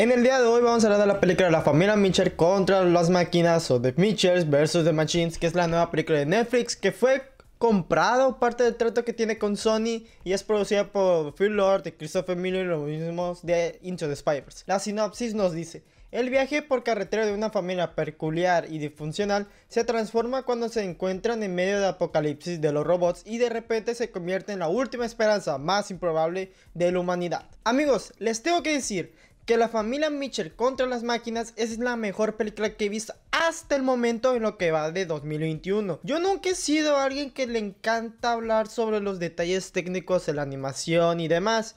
En el día de hoy vamos a hablar de la película La familia Mitchell contra las máquinas o The Mitchells vs The Machines, que es la nueva película de Netflix que fue comprado parte del trato que tiene con Sony y es producida por Phil Lord y Christopher Miller, los mismos de Into the Spiders. La sinopsis nos dice. El viaje por carretera de una familia peculiar y disfuncional se transforma cuando se encuentran en medio del apocalipsis de los robots y de repente se convierte en la última esperanza más improbable de la humanidad. Amigos, les tengo que decir, que la familia Mitchell contra las máquinas es la mejor película que he visto hasta el momento en lo que va de 2021. Yo nunca he sido alguien que le encanta hablar sobre los detalles técnicos de la animación y demás,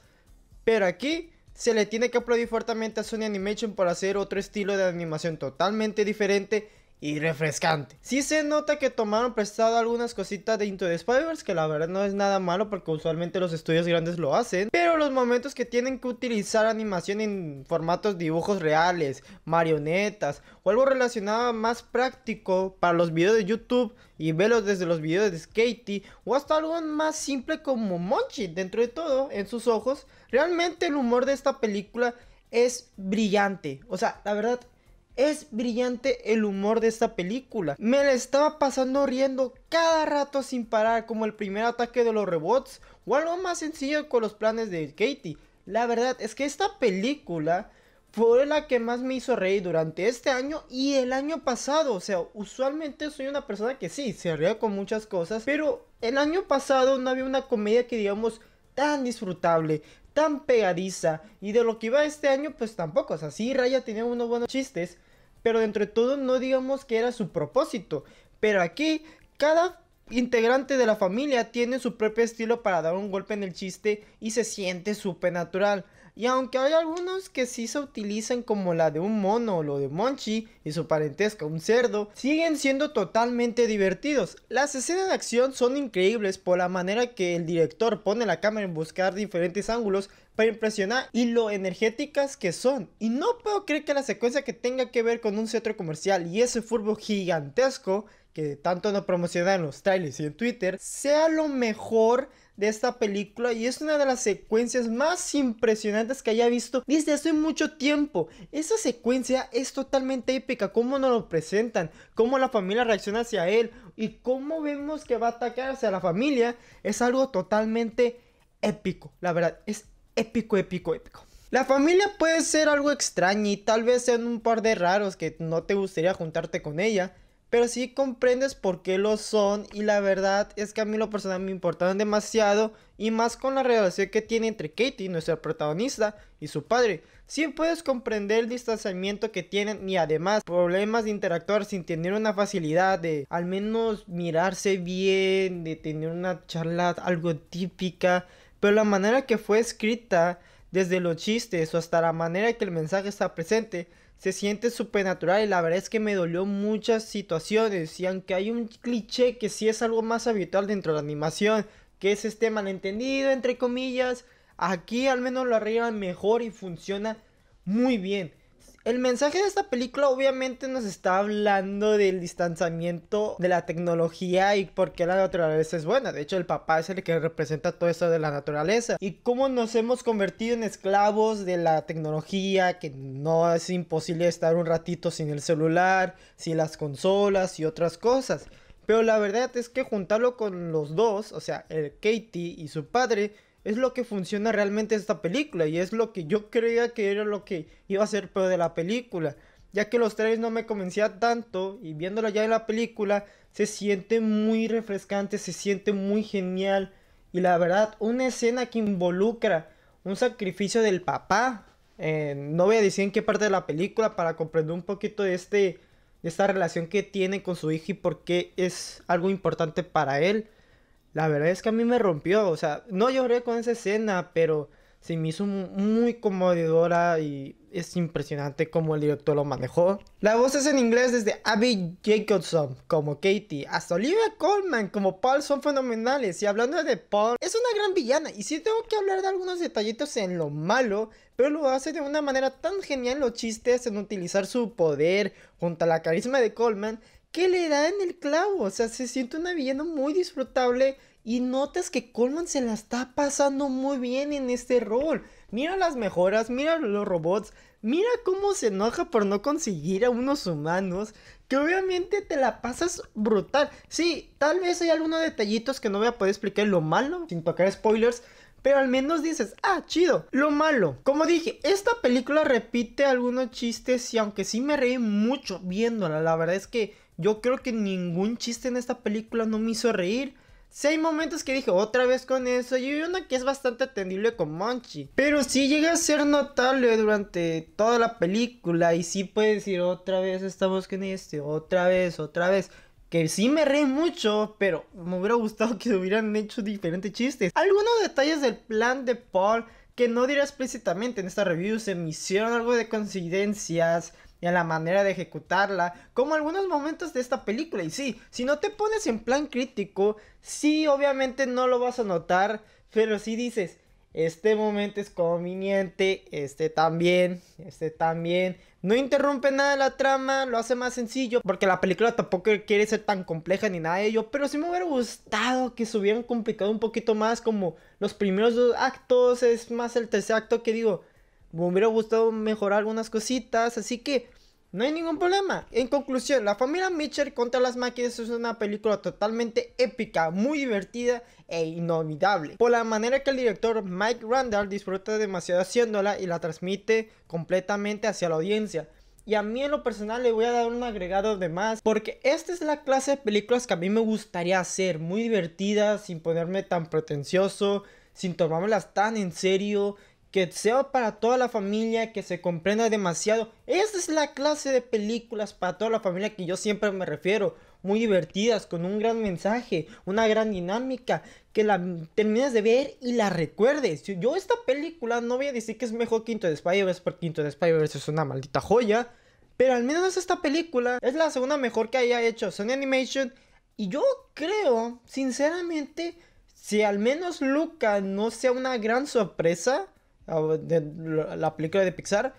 pero aquí se le tiene que aplaudir fuertemente a Sony Animation por hacer otro estilo de animación totalmente diferente y refrescante. Sí se nota que tomaron prestado algunas cositas de Into the Spider-Verse, que la verdad no es nada malo porque usualmente los estudios grandes lo hacen, pero los momentos que tienen que utilizar animación en formatos dibujos reales, marionetas o algo relacionado más práctico para los videos de YouTube y velos desde los videos de Skatey o hasta algo más simple como mochi. dentro de todo en sus ojos, realmente el humor de esta película es brillante. O sea, la verdad es brillante el humor de esta película. Me la estaba pasando riendo cada rato sin parar, como el primer ataque de los robots o algo más sencillo con los planes de Katie. La verdad es que esta película fue la que más me hizo reír durante este año y el año pasado. O sea, usualmente soy una persona que sí, se ríe con muchas cosas, pero el año pasado no había una comedia que digamos tan disfrutable, tan pegadiza. Y de lo que iba este año, pues tampoco. O sea, sí, Raya tenía unos buenos chistes, pero dentro de todo no digamos que era su propósito. Pero aquí cada integrante de la familia tiene su propio estilo para dar un golpe en el chiste y se siente súper natural. Y aunque hay algunos que sí se utilizan como la de un mono o lo de Monchi y su parentesco un cerdo, siguen siendo totalmente divertidos. Las escenas de acción son increíbles por la manera que el director pone la cámara en buscar diferentes ángulos para impresionar y lo energéticas que son. Y no puedo creer que la secuencia que tenga que ver con un centro comercial y ese furbo gigantesco que tanto nos promocionan en los trailers y en Twitter, sea lo mejor de esta película y es una de las secuencias más impresionantes que haya visto desde hace mucho tiempo. Esa secuencia es totalmente épica, cómo nos lo presentan, cómo la familia reacciona hacia él y cómo vemos que va a atacar hacia la familia, es algo totalmente épico, la verdad, es épico, épico, épico. La familia puede ser algo extraña y tal vez sean un par de raros que no te gustaría juntarte con ella, pero sí comprendes por qué lo son y la verdad es que a mí lo personal me importaron demasiado y más con la relación que tiene entre Katie, nuestra protagonista, y su padre. Sí puedes comprender el distanciamiento que tienen y además problemas de interactuar sin tener una facilidad de al menos mirarse bien, de tener una charla algo típica, pero la manera que fue escrita, desde los chistes o hasta la manera que el mensaje está presente, se siente supernatural y la verdad es que me dolió muchas situaciones y aunque hay un cliché que sí es algo más habitual dentro de la animación, que es este malentendido entre comillas, aquí al menos lo arreglan mejor y funciona muy bien. El mensaje de esta película obviamente nos está hablando del distanciamiento de la tecnología y por qué la naturaleza es buena. De hecho, el papá es el que representa todo eso de la naturaleza. Y cómo nos hemos convertido en esclavos de la tecnología, que no es imposible estar un ratito sin el celular, sin las consolas y otras cosas. Pero la verdad es que juntarlo con los dos, o sea, el Katie y su padre, es lo que funciona realmente esta película y es lo que yo creía que era lo que iba a ser pero de la película. Ya que los tres no me convencían tanto y viéndolo ya en la película se siente muy refrescante, se siente muy genial y la verdad una escena que involucra un sacrificio del papá. Eh, no voy a decir en qué parte de la película para comprender un poquito de este de esta relación que tiene con su hijo y por qué es algo importante para él la verdad es que a mí me rompió, o sea, no lloré con esa escena, pero se me hizo muy conmovedora y es impresionante cómo el director lo manejó. La voz es en inglés desde Abby Jacobson como Katie hasta Olivia Colman como Paul son fenomenales y hablando de Paul es una gran villana y sí tengo que hablar de algunos detallitos en lo malo pero lo hace de una manera tan genial los chistes en utilizar su poder junto a la carisma de Colman que le da en el clavo. O sea, se siente una villana muy disfrutable y notas que Coleman se la está pasando muy bien en este rol. Mira las mejoras, mira los robots, mira cómo se enoja por no conseguir a unos humanos, que obviamente te la pasas brutal. Sí, tal vez hay algunos detallitos que no voy a poder explicar lo malo, sin tocar spoilers, pero al menos dices, ah, chido. Lo malo, como dije, esta película repite algunos chistes y aunque sí me reí mucho viéndola, la verdad es que yo creo que ningún chiste en esta película no me hizo reír. Si hay momentos que dije otra vez con eso y una que es bastante atendible con Monchi. Pero sí llega a ser notable durante toda la película y sí puede decir otra vez estamos con este, otra vez, otra vez. Que sí me reí mucho, pero me hubiera gustado que hubieran hecho diferentes chistes. Algunos detalles del plan de Paul que no diré explícitamente en esta review se me hicieron algo de coincidencias y la manera de ejecutarla, como algunos momentos de esta película. Y sí, si no te pones en plan crítico, sí, obviamente no lo vas a notar, pero sí dices, este momento es conveniente, este también, este también. No interrumpe nada la trama, lo hace más sencillo, porque la película tampoco quiere ser tan compleja ni nada de ello, pero sí me hubiera gustado que se hubieran complicado un poquito más, como los primeros dos actos, es más el tercer acto que digo, me hubiera gustado mejorar algunas cositas, así que no hay ningún problema. En conclusión, La familia Mitchell contra las máquinas es una película totalmente épica, muy divertida e inolvidable. Por la manera que el director Mike Randall disfruta demasiado haciéndola y la transmite completamente hacia la audiencia. Y a mí en lo personal le voy a dar un agregado de más porque esta es la clase de películas que a mí me gustaría hacer, muy divertidas, sin ponerme tan pretencioso, sin tomármelas tan en serio que sea para toda la familia, que se comprenda demasiado. Esa es la clase de películas para toda la familia que yo siempre me refiero. Muy divertidas, con un gran mensaje, una gran dinámica, que la termines de ver y la recuerdes. Yo esta película no voy a decir que es mejor Quinto de Spider-Verse, porque Quinto de Spider-Verse es una maldita joya. Pero al menos esta película es la segunda mejor que haya hecho Sony Animation. Y yo creo, sinceramente, si al menos Luca no sea una gran sorpresa, la película de Pixar,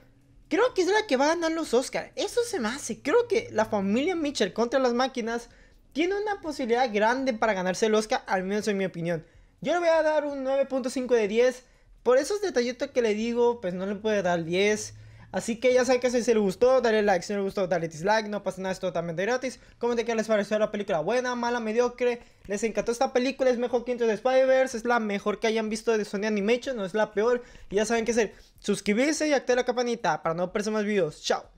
creo que es la que va a ganar los Oscars. Eso se me hace. Creo que la familia Mitchell contra las máquinas tiene una posibilidad grande para ganarse el Oscar, al menos en mi opinión. Yo le voy a dar un 9.5 de 10. Por esos detallitos que le digo, pues no le puede dar 10. Así que ya saben que si les gustó, dale like, si no les gustó, dale dislike, no pasa nada, es totalmente gratis. Comenten qué les pareció la película, buena, mala, mediocre. Les encantó esta película, es mejor que Into the Spider-Verse, es la mejor que hayan visto de Sony Animation, no es la peor. Y ya saben qué hacer, suscribirse y activar la campanita para no perder más videos. Chao.